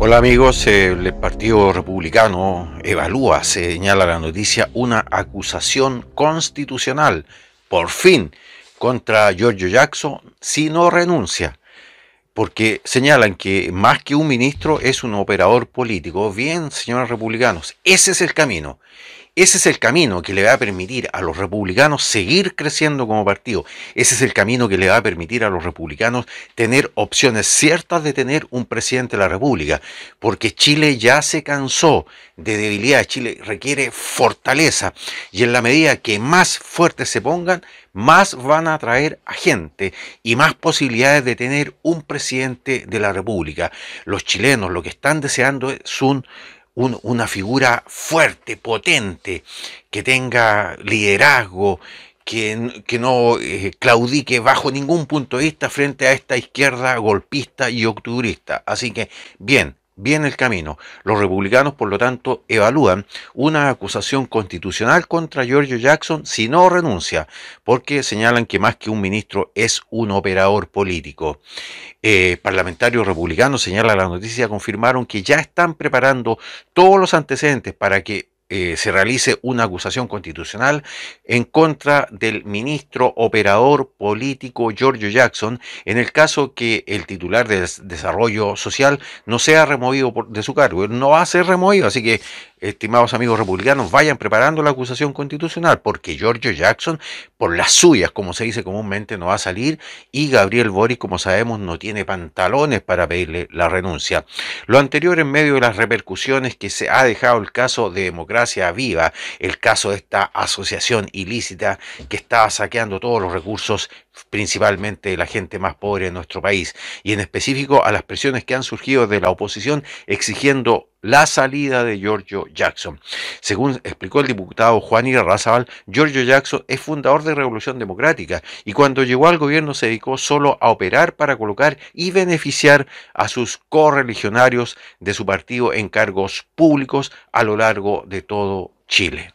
Hola amigos, eh, el Partido Republicano evalúa, señala la noticia, una acusación constitucional, por fin, contra Giorgio Jackson si no renuncia, porque señalan que más que un ministro es un operador político. Bien, señores republicanos, ese es el camino. Ese es el camino que le va a permitir a los republicanos seguir creciendo como partido. Ese es el camino que le va a permitir a los republicanos tener opciones ciertas de tener un presidente de la República. Porque Chile ya se cansó de debilidad. Chile requiere fortaleza. Y en la medida que más fuertes se pongan, más van a atraer a gente y más posibilidades de tener un presidente de la República. Los chilenos lo que están deseando es un una figura fuerte, potente, que tenga liderazgo, que, que no eh, claudique bajo ningún punto de vista frente a esta izquierda golpista y octubrista. Así que, bien, bien el camino. Los republicanos, por lo tanto, evalúan una acusación constitucional contra George Jackson si no renuncia, porque señalan que más que un ministro es un operador político. Eh, parlamentarios republicanos, señala la noticia, confirmaron que ya están preparando todos los antecedentes para que eh, se realice una acusación constitucional en contra del ministro operador político Giorgio Jackson en el caso que el titular de desarrollo social no sea removido de su cargo. no va a ser removido, así que estimados amigos republicanos, vayan preparando la acusación constitucional porque Giorgio Jackson por las suyas, como se dice comúnmente, no va a salir y Gabriel Boris, como sabemos, no tiene pantalones para pedirle la renuncia. Lo anterior en medio de las repercusiones que se ha dejado el caso de democracia Viva el caso de esta asociación ilícita que está saqueando todos los recursos principalmente la gente más pobre de nuestro país y en específico a las presiones que han surgido de la oposición exigiendo la salida de Giorgio Jackson. Según explicó el diputado Juan Irarrázaval, Giorgio Jackson es fundador de Revolución Democrática y cuando llegó al gobierno se dedicó solo a operar para colocar y beneficiar a sus correligionarios de su partido en cargos públicos a lo largo de todo Chile.